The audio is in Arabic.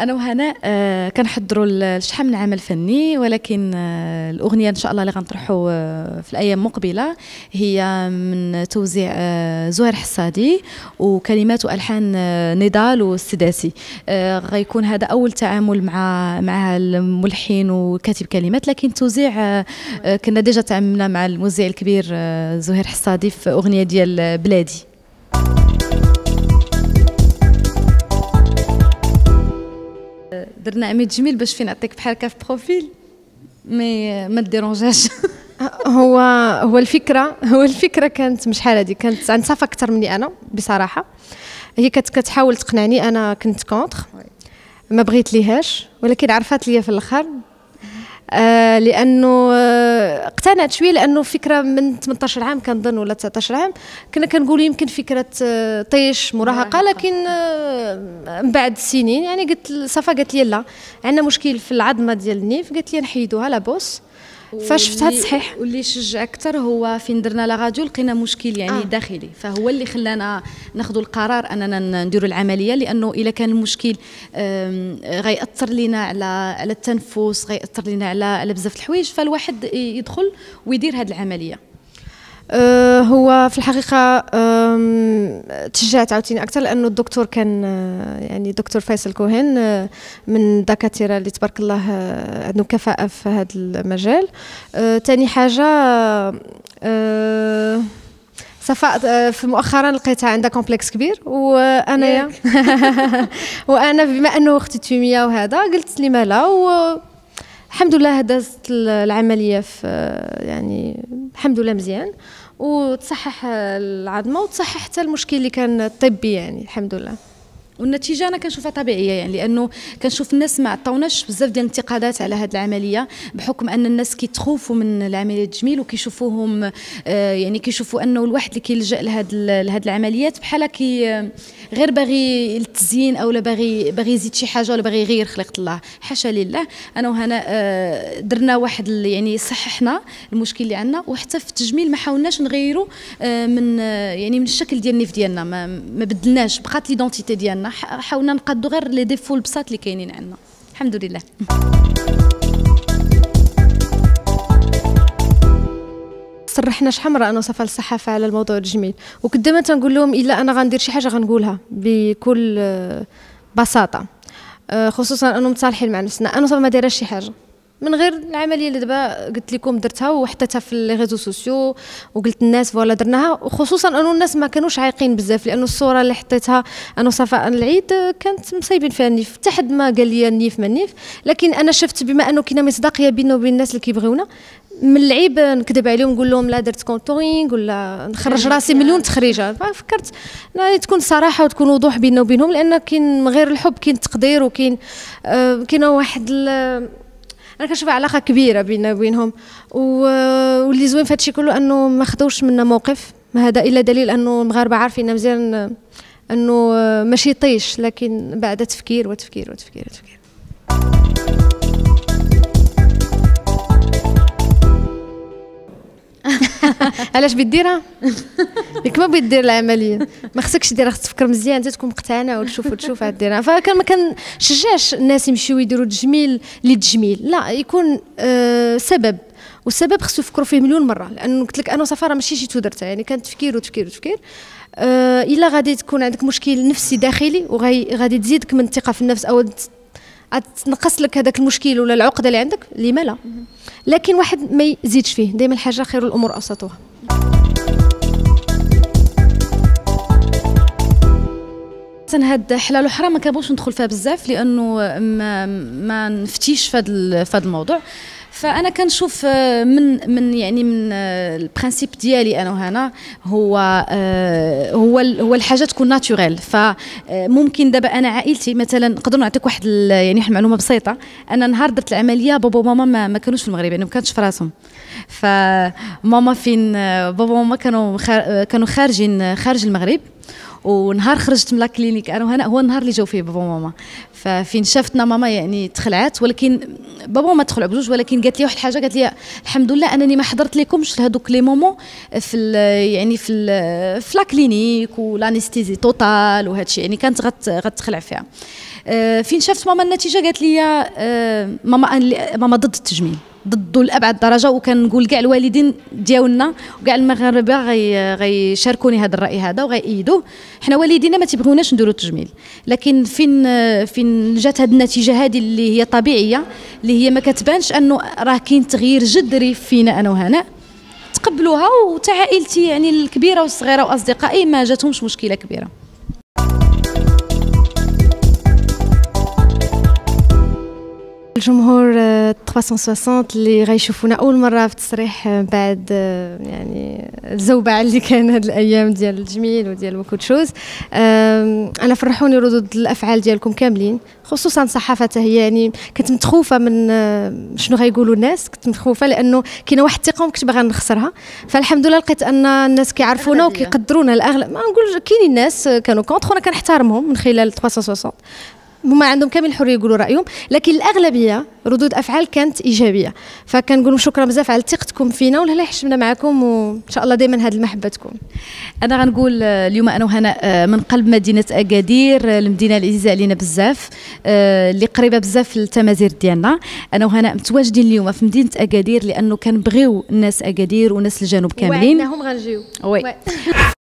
انا وهناء آه، كنحضروا شحال من عمل فني ولكن آه، الاغنيه ان شاء الله اللي غنطرحوا آه، في الايام المقبله هي من توزيع زهير حصادي وكلمات والحان نضال والسداسي غيكون هذا اول تعامل مع مع الملحن وكاتب كلمات لكن توزيع كنا ديجا تعاملنا مع الموزع الكبير زهير حصادي في اغنيه ديال بلادي درنا عميد جميل باش فين نعطيك بحال هكا في بروفيل مي ما ديرونجاش هو هو الفكره هو الفكره كانت مش شحال هذه كانت عند صفا اكثر مني انا بصراحه هي كانت كتحاول تقنعني انا كنت كونتر ما بغيت ليهاش ولكن عرفات ليا في الاخر آه لانه آه اقتنعت شويه لانه فكره من 18 عام كنظن ولا 19 عام كنا كنقول يمكن فكره آه، طيش مراهقه لكن آه، من بعد سنين يعني قلت صفا قالت لي لا عندنا مشكل في العظمه ديال النيف قالت لي نحيدوها لابوس فاش شفتها تصحيح واللي شجع اكثر هو فين درنا لا راديو لقينا مشكل يعني آه. داخلي فهو اللي خلانا ناخذ القرار اننا نديروا العمليه لانه الا كان المشكل غيأثر لينا على على التنفس غيأثر لينا على على بزاف الحوايج فالواحد يدخل ويدير هذه العمليه آه، هو في الحقيقه تشجعت عاوتاني اكثر لانه الدكتور كان آه، يعني دكتور فيصل كوهين آه، من الدكاتره اللي تبارك الله عندهم كفاءه في هذا المجال ثاني حاجه صفاء في مؤخرا لقيتها عندها كومبلكس كبير وانا وانا بما انه اختي تيميه وهذا قلت لما لا والحمد الحمد لله دازت العمليه في يعني الحمد لله مزيان وتصحح العظمه وتصحح حتى المشكل اللي كان طبي يعني الحمد لله والنتيجه انا كنشوفها طبيعيه يعني لانه كنشوف الناس ما عطاوناش بزاف ديال الانتقادات على هذه العمليه بحكم ان الناس كيتخوفوا من العمليه التجميل وكيشوفوهم آه، يعني كيشوفوا انه الواحد اللي كيلجا لهاد لهذه العمليات بحال كي آه، غير باغي التزيين او لا باغي باغي يزيد شي حاجه ولا باغي يغير خلقه الله حاشا لله انا وهنا آه، درنا واحد يعني صححنا المشكل اللي عندنا وحتى في التجميل ما حاولناش نغيروا من يعني من الشكل ديال النيف ديالنا ما بدلناش بقات ليدونتيتي ديالنا حاولنا نقادو غير لي ديفو البساط اللي كاينين عندنا الحمد لله صرحنا شحال مره انا وصفا الصحافه على الموضوع الجميل وكنت تنقول لهم الا انا غندير شي حاجه غنقولها بكل آه، بساطه آه، خصوصا انهم متصالحين مع نفسنا انا صفا ما دايره شي حاجه من غير العمليه اللي دابا قلت لكم درتها وحطيتها في لي ريزو سوسيو وقلت للناس فوالا درناها وخصوصا انه الناس ما كانوش عايقين بزاف لانه الصوره اللي حطيتها انا صفاء العيد كانت مصايبين فيها النيف حتى حد ما قال لي النيف ما النيف لكن انا شفت بما انه كاينه مصداقيه بيننا وبين الناس اللي كيبغيونا من العيب نكذب عليهم نقول لهم لا درت كونتورينغ ولا نخرج راسي مليون تخريجه فكرت تكون صراحه وتكون وضوح بيننا وبينهم لان كاين من غير الحب كاين التقدير وكاين كاين آه، كاينه واحد انا كنشوف علاقه كبيره بيننا وبينهم واللي زوين في هادشي كله انه ما خدوش منا موقف ما هذا الا دليل انه المغاربه عارفين مزيان انه ماشي طيش لكن بعد تفكير وتفكير وتفكير وتفكير علاش بديرها ياك ما بدير العمليه ما خصكش ديرها خصك تفكر مزيان تكون مقتنع وتشوف وتشوف ديرها فكان ما كنشجعش الناس يمشيو يديروا تجميل للتجميل لا يكون آه سبب والسبب خصو يفكروا فيه مليون مره لانه قلت لك انا سفاره ماشي شي درتها يعني كان تفكير وتفكير وتفكير آه الا غادي تكون عندك مشكل نفسي داخلي وغادي تزيدك من الثقه في النفس او تنقص لك هذاك المشكل ولا العقده اللي عندك لما لا لكن واحد ما يزيدش فيه دائما الحاجه خير الامور اوسطها حسن هاد حلال وحرام ما كنبغيش ندخل فيها بزاف لانه ما, ما نفتيش في هذا الموضوع فانا كنشوف آه، من من يعني من آه، البرانسيب ديالي انا وهنا هو آه، هو هو الحاجه تكون ناتوريل فممكن دابا انا عائلتي مثلا نقدر نعطيك واحد يعني واحد المعلومه بسيطه انا نهار درت العمليه بابا وماما ما, ما كانوش في المغرب يعني ما كانتش في راسهم فماما فين بابا وماما كانوا كانوا خارجين خارج المغرب ونهار خرجت من الكلينيك انا وهنا هو النهار اللي جاو فيه بابا وماما ففين شافتنا ماما يعني تخلعت ولكن بابا ما تخلع بجوج ولكن قالت لي واحد الحاجه قالت لي الحمد لله انني ما حضرت لكمش لهذوك لي مومون في يعني في في لا كلينيك توتال وهذا الشيء يعني كانت غت غتخلع فيها آه، فين شافت ماما النتيجه قالت لي آه، ماما ماما ضد التجميل ضده لابعد درجه وكنقول كاع الوالدين ديالنا وكاع المغاربه غي غيشاركوني هذا الراي هذا وغيأيدوه حنا والدينا ما تيبغوناش نديروا التجميل لكن فين فين جات هذه النتيجه هذه اللي هي طبيعيه اللي هي ما كتبانش انه راه كاين تغيير جذري فينا انا وهناء تقبلوها وتعائلتي عائلتي يعني الكبيره والصغيره واصدقائي ما جاتهمش مشكله كبيره الجمهور 360 آه، اللي غيشوفونا اول مره في التصريح آه، بعد آه، يعني الزوبعه اللي كان هاد الايام ديال الجميل وديال وكل شوز انا فرحوني ردود الافعال ديالكم كاملين خصوصا صحافه هي يعني كنت متخوفه من شنو غيقولوا الناس كنت متخوفه لانه كاينه واحد الثقه وما كنتش باغا نخسرها فالحمد لله لقيت ان الناس كيعرفونا وكيقدرونا الاغلب ما نقول كاينين الناس كانوا كونتخ وانا كنحتارمهم من خلال 360 هما عندهم كامل الحريه يقولوا رايهم لكن الاغلبيه ردود افعال كانت ايجابيه فكنقول شكرا بزاف على ثقتكم فينا ولهلا حشمنا معكم وان شاء الله دائما هذه المحبه تكون انا غنقول آه، اليوم انا وهنا آه، من قلب مدينه اكادير آه، المدينه العزيزه علينا بزاف اللي قريبه بزاف للتمازير ديالنا انا وهنا متواجدين اليوم في مدينه اكادير لانه كنبغيو الناس اكادير وناس الجنوب كاملين وعدناهم غنجيو وي